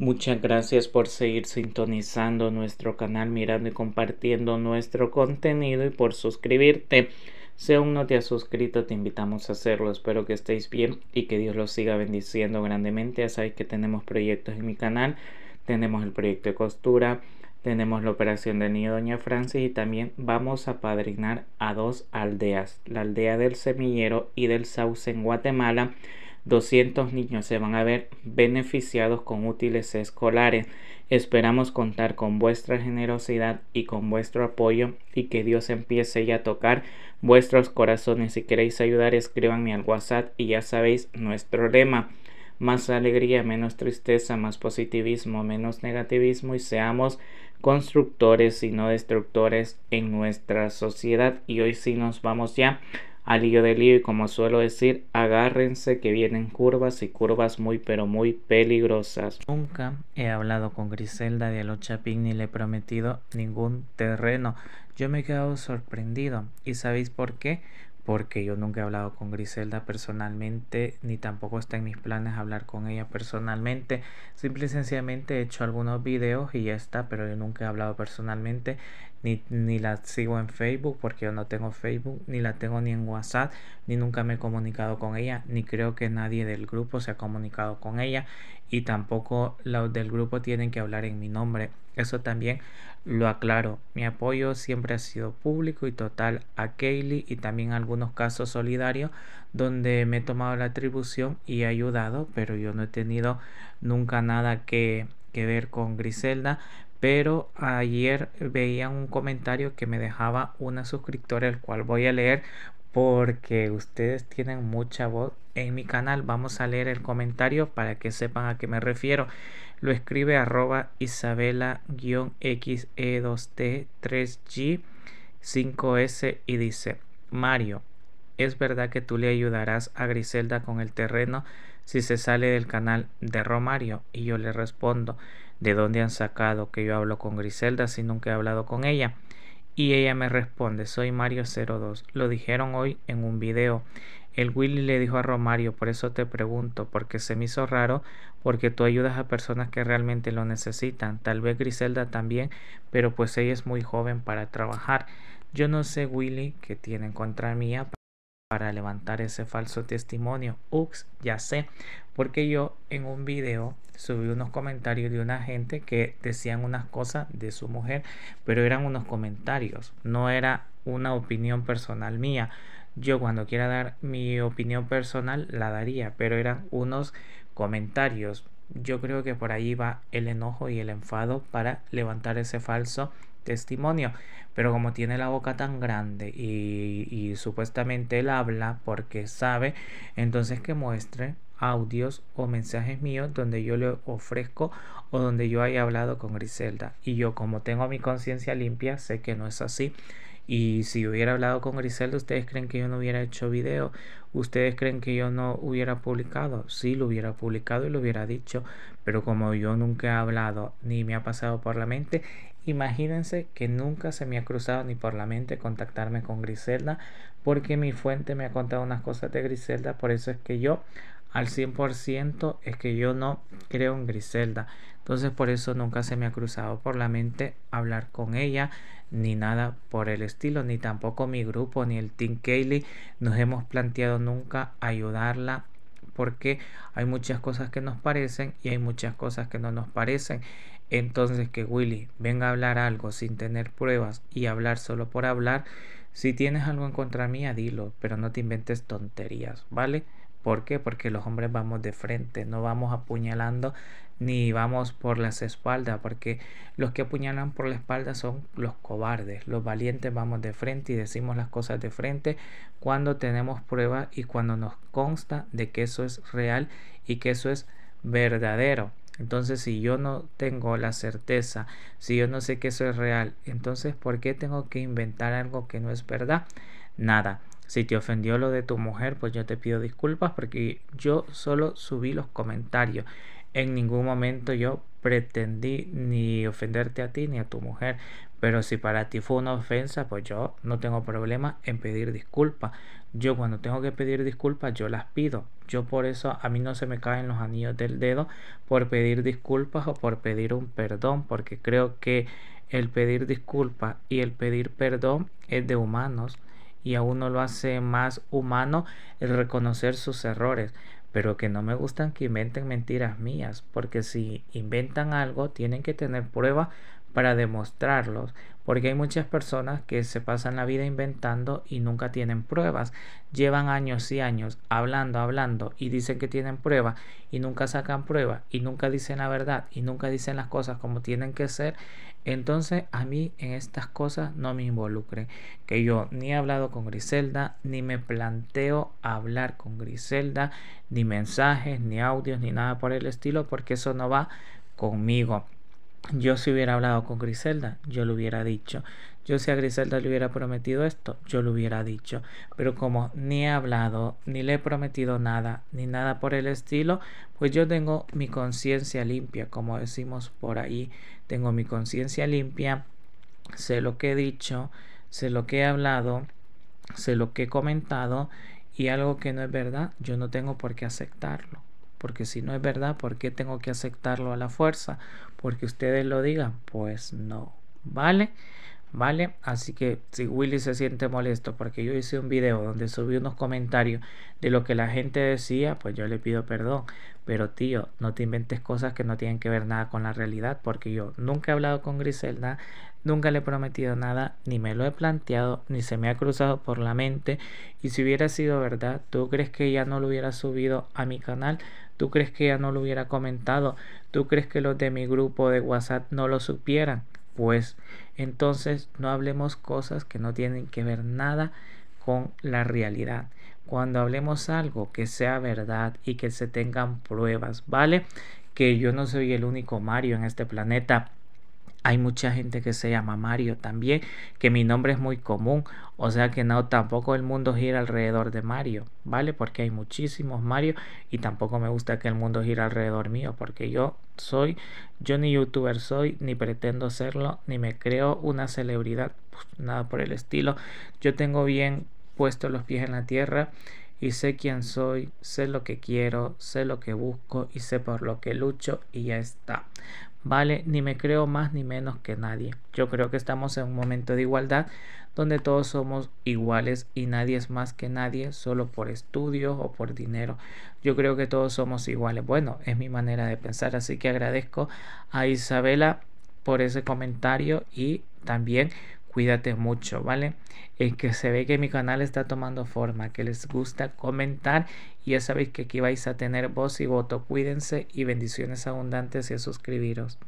Muchas gracias por seguir sintonizando nuestro canal, mirando y compartiendo nuestro contenido y por suscribirte. Si aún no te has suscrito, te invitamos a hacerlo. Espero que estéis bien y que Dios los siga bendiciendo grandemente. Ya sabéis que tenemos proyectos en mi canal. Tenemos el proyecto de costura, tenemos la operación de niño Doña Francis y también vamos a padrinar a dos aldeas, la aldea del semillero y del sauce en Guatemala 200 niños se van a ver beneficiados con útiles escolares. Esperamos contar con vuestra generosidad y con vuestro apoyo y que Dios empiece ya a tocar vuestros corazones. Si queréis ayudar, escríbanme al WhatsApp y ya sabéis nuestro lema. Más alegría, menos tristeza, más positivismo, menos negativismo y seamos constructores y no destructores en nuestra sociedad. Y hoy sí nos vamos ya al lío de lío y como suelo decir, agárrense que vienen curvas y curvas muy pero muy peligrosas. Nunca he hablado con Griselda de Alochapin ni le he prometido ningún terreno. Yo me he quedado sorprendido. ¿Y sabéis por qué? porque yo nunca he hablado con Griselda personalmente, ni tampoco está en mis planes hablar con ella personalmente. Simple y sencillamente he hecho algunos videos y ya está, pero yo nunca he hablado personalmente, ni, la sigo en Facebook, porque yo no tengo Facebook, ni la tengo ni en WhatsApp, ni nunca me he comunicado con ella, ni creo que nadie del grupo se ha comunicado con ella, y tampoco los del grupo tienen que hablar en mi nombre. Eso también lo aclaro. Mi apoyo siempre ha sido público y total a Kaylee y también a algunos unos casos solidarios donde me he tomado la atribución y he ayudado, pero yo no he tenido nunca nada que, ver con Griselda. Pero ayer veía un comentario que me dejaba una suscriptora, el cual voy a leer porque ustedes tienen mucha voz en mi canal. Vamos a leer el comentario para que sepan a qué me refiero. Lo escribe arroba isabela-xe2t3g5s y dice Mario, ¿es verdad que tú le ayudarás a Griselda con el terreno si se sale del canal de Romario? Y yo le respondo, ¿de dónde han sacado que yo hablo con Griselda si nunca he hablado con ella? Y ella me responde, soy Mario02. Lo dijeron hoy en un video. El Willy le dijo a Romario, por eso te pregunto, porque se me hizo raro, porque tú ayudas a personas que realmente lo necesitan. Tal vez Griselda también, pero pues ella es muy joven para trabajar. Yo no sé, Willy, qué en contra mía para levantar ese falso testimonio. Ux, ya sé, porque yo en un video subí unos comentarios de una gente que decían unas cosas de su mujer, pero eran unos comentarios, no era una opinión personal mía. Yo cuando quiera dar mi opinión personal la daría, pero eran unos comentarios yo creo que por ahí va el enojo y el enfado para levantar ese falso testimonio. Pero como tiene la boca tan grande y, supuestamente él habla porque sabe, entonces que muestre audios o mensajes míos donde yo le ofrezco o donde yo haya hablado con Griselda. Y yo como tengo mi conciencia limpia, sé que no es así. Y si hubiera hablado con Griselda, ¿ustedes creen que yo no hubiera hecho video? ¿Ustedes creen que yo no hubiera publicado? Sí, lo hubiera publicado y lo hubiera dicho. Pero como yo nunca he hablado ni me ha pasado por la mente, imagínense que nunca se me ha cruzado ni por la mente contactarme con Griselda. Porque mi fuente me ha contado unas cosas de Griselda. Por eso es que yo al 100% es que yo no creo en Griselda. Entonces por eso nunca se me ha cruzado por la mente hablar con ella ni nada por el estilo, ni tampoco mi grupo ni el Team Kaylee nos hemos planteado nunca ayudarla porque hay muchas cosas que nos parecen y hay muchas cosas que no nos parecen. Entonces que Willy venga a hablar algo sin tener pruebas y hablar solo por hablar, si tienes algo en contra mía, dilo, pero no te inventes tonterías, ¿vale? ¿Por qué? Porque los hombres vamos de frente, no vamos apuñalando ni vamos por las espaldas, porque los que apuñalan por la espalda son los cobardes. Los valientes vamos de frente y decimos las cosas de frente cuando tenemos prueba y cuando nos consta de que eso es real y que eso es verdadero. Entonces, si yo no tengo la certeza, si yo no sé que eso es real, entonces, ¿por qué tengo que inventar algo que no es verdad? Nada. Si te ofendió lo de tu mujer, pues yo te pido disculpas porque yo solo subí los comentarios. En ningún momento yo pretendí ni ofenderte a ti ni a tu mujer. Pero si para ti fue una ofensa, pues yo no tengo problema en pedir disculpas. Yo cuando tengo que pedir disculpas, yo las pido. Yo por eso a mí no se me caen los anillos del dedo por pedir disculpas o por pedir un perdón, porque creo que el pedir disculpas y el pedir perdón es de humanos y a uno lo hace más humano el reconocer sus errores pero que no me gustan que inventen mentiras mías, porque si inventan algo tienen que tener prueba para demostrarlos, porque hay muchas personas que se pasan la vida inventando y nunca tienen pruebas. Llevan años y años hablando, hablando y dicen que tienen pruebas y nunca sacan pruebas y nunca dicen la verdad y nunca dicen las cosas como tienen que ser. Entonces a mí en estas cosas no me involucren. Que yo ni he hablado con Griselda, ni me planteo hablar con Griselda, ni mensajes, ni audios, ni nada por el estilo, porque eso no va conmigo. Yo si hubiera hablado con Griselda, yo lo hubiera dicho. Yo si a Griselda le hubiera prometido esto, yo lo hubiera dicho. Pero como ni he hablado, ni le he prometido nada, ni nada por el estilo, pues yo tengo mi conciencia limpia, como decimos por ahí. Tengo mi conciencia limpia, sé lo que he dicho, sé lo que he hablado, sé lo que he comentado y algo que no es verdad, yo no tengo por qué aceptarlo porque si no es verdad, ¿por qué tengo que aceptarlo a la fuerza? Porque ustedes lo digan, pues no, ¿vale? ¿Vale? Así que si Willy se siente molesto porque yo hice un video donde subí unos comentarios de lo que la gente decía, pues yo le pido perdón. Pero tío, no te inventes cosas que no tienen que ver nada con la realidad, porque yo nunca he hablado con Griselda, nunca le he prometido nada, ni me lo he planteado, ni se me ha cruzado por la mente. Y si hubiera sido verdad, ¿tú crees que ya no lo hubiera subido a mi canal? ¿Tú crees que ya no lo hubiera comentado? ¿Tú crees que los de mi grupo de WhatsApp no lo supieran? Pues entonces no hablemos cosas que no tienen que ver nada con la realidad. Cuando hablemos algo que sea verdad y que se tengan pruebas, ¿vale? Que yo no soy el único Mario en este planeta. Hay mucha gente que se llama Mario también, que mi nombre es muy común, o sea que no, tampoco el mundo gira alrededor de Mario, ¿vale? Porque hay muchísimos Mario y tampoco me gusta que el mundo gira alrededor mío, porque yo soy, yo ni youtuber soy, ni pretendo serlo, ni me creo una celebridad, pues, nada por el estilo. Yo tengo bien puestos los pies en la tierra y sé quién soy, sé lo que quiero, sé lo que busco y sé por lo que lucho y ya está. ¿vale? Ni me creo más ni menos que nadie. Yo creo que estamos en un momento de igualdad donde todos somos iguales y nadie es más que nadie solo por estudios o por dinero. Yo creo que todos somos iguales. Bueno, es mi manera de pensar, así que agradezco a Isabela por ese comentario y también cuídate mucho, ¿vale? Es eh, que se ve que mi canal está tomando forma, que les gusta comentar y ya sabéis que aquí vais a tener voz y voto. Cuídense y bendiciones abundantes y a suscribiros.